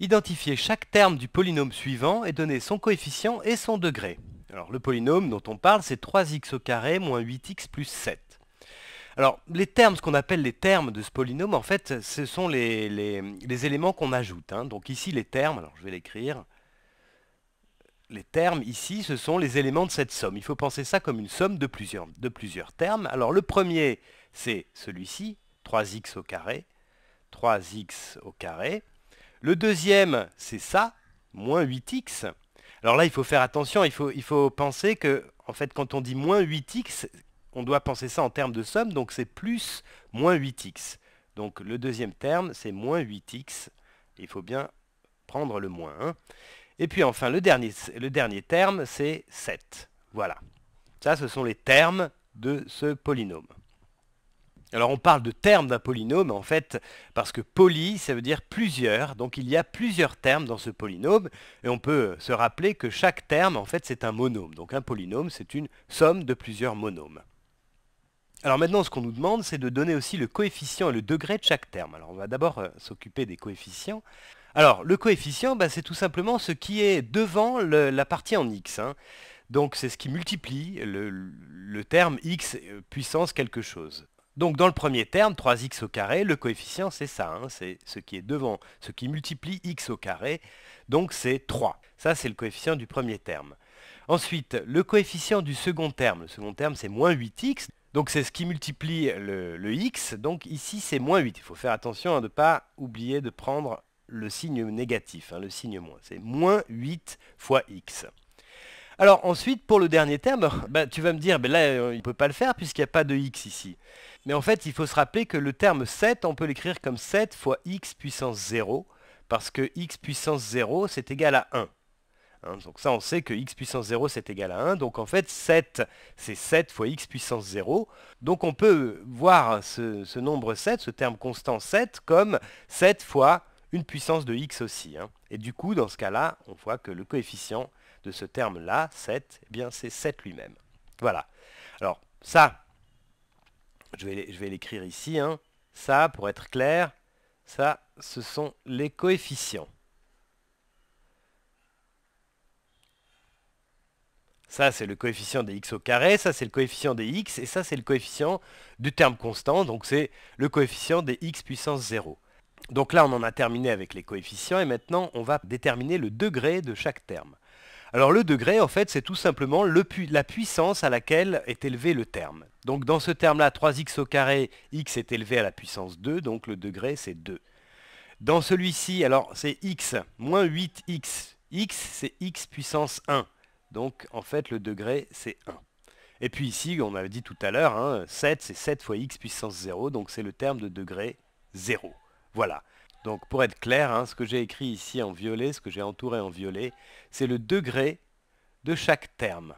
Identifier chaque terme du polynôme suivant et donner son coefficient et son degré. Alors le polynôme dont on parle, c'est 3x au moins 8x plus 7. Alors, les termes, ce qu'on appelle les termes de ce polynôme, en fait, ce sont les, éléments qu'on ajoute. Hein. Donc ici, les termes, alors je vais l'écrire. Les termes ici, ce sont les éléments de cette somme. Il faut penser ça comme une somme de plusieurs, de plusieurs termes. Alors le premier, c'est celui-ci, 3x au 3x au le deuxième, c'est ça, moins 8x. Alors là, il faut faire attention, il faut, penser que, en fait, quand on dit moins 8x, on doit penser ça en termes de somme, donc c'est plus moins 8x. Donc le deuxième terme, c'est moins 8x. Il faut bien prendre le moins. 1. Hein. Et puis enfin, le dernier, le dernier terme, c'est 7. Voilà. Ça, ce sont les termes de ce polynôme. Alors on parle de termes d'un polynôme en fait parce que poly ça veut dire plusieurs, donc il y a plusieurs termes dans ce polynôme et on peut se rappeler que chaque terme en fait c'est un monôme, donc un polynôme c'est une somme de plusieurs monômes. Alors maintenant ce qu'on nous demande c'est de donner aussi le coefficient et le degré de chaque terme. Alors on va d'abord euh, s'occuper des coefficients. Alors le coefficient bah, c'est tout simplement ce qui est devant la partie en x. Hein. Donc c'est ce qui multiplie le terme x puissance quelque chose. Donc dans le premier terme, 3x au carré, le coefficient c'est ça, hein, c'est ce qui est devant, ce qui multiplie x au carré, donc c'est 3. Ça c'est le coefficient du premier terme. Ensuite, le coefficient du second terme, le second terme c'est moins 8x, donc c'est ce qui multiplie le, x, donc ici c'est moins 8. Il faut faire attention à ne pas oublier de prendre le signe négatif, hein, le signe moins, c'est moins 8 fois x. Alors ensuite, pour le dernier terme, ben, tu vas me dire, ben là on euh, ne peut pas le faire puisqu'il n'y a pas de x ici. Mais en fait, il faut se rappeler que le terme 7, on peut l'écrire comme 7 fois x puissance 0, parce que x puissance 0, c'est égal à 1. Hein, donc ça, on sait que x puissance 0, c'est égal à 1. Donc en fait, 7, c'est 7 fois x puissance 0. Donc on peut voir ce, nombre 7, ce terme constant 7, comme 7 fois une puissance de x aussi. Hein. Et du coup, dans ce cas-là, on voit que le coefficient de ce terme-là, 7, eh bien c'est 7 lui-même. Voilà. Alors ça, je vais, l'écrire ici. Hein. Ça, pour être clair, ça, ce sont les coefficients. Ça, c'est le coefficient des x au carré, ça, c'est le coefficient des x, et ça, c'est le coefficient du terme constant, donc c'est le coefficient des x puissance 0. Donc là, on en a terminé avec les coefficients, et maintenant, on va déterminer le degré de chaque terme. Alors le degré, en fait, c'est tout simplement la puissance à laquelle est élevé le terme. Donc dans ce terme-là, 3x au carré, x est élevé à la puissance 2, donc le degré, c'est 2. Dans celui-ci, alors c'est x moins 8x. x, c'est x puissance 1. Donc en fait, le degré, c'est 1. Et puis ici, on avait dit tout à l'heure, 7, hein, c'est 7 fois x puissance 0, donc c'est le terme de degré 0. Voilà. Donc pour être clair, hein, ce que j'ai écrit ici en violet, ce que j'ai entouré en violet, c'est le degré de chaque terme.